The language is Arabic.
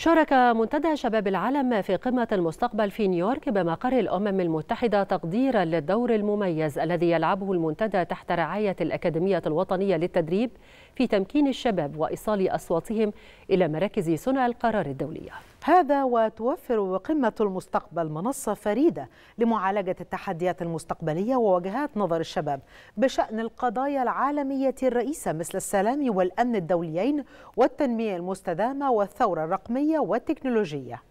شارك منتدى شباب العالم في قمة المستقبل في نيويورك بمقر الأمم المتحدة تقديرا للدور المميز الذي يلعبه المنتدى تحت رعاية الأكاديمية الوطنية للتدريب في تمكين الشباب وإيصال أصواتهم إلى مراكز صنع القرار الدولية هذا وتوفر قمة المستقبل منصة فريدة لمعالجة التحديات المستقبلية ووجهات نظر الشباب بشأن القضايا العالمية الرئيسة مثل السلام والأمن الدوليين والتنمية المستدامة والثورة الرقمية والتكنولوجية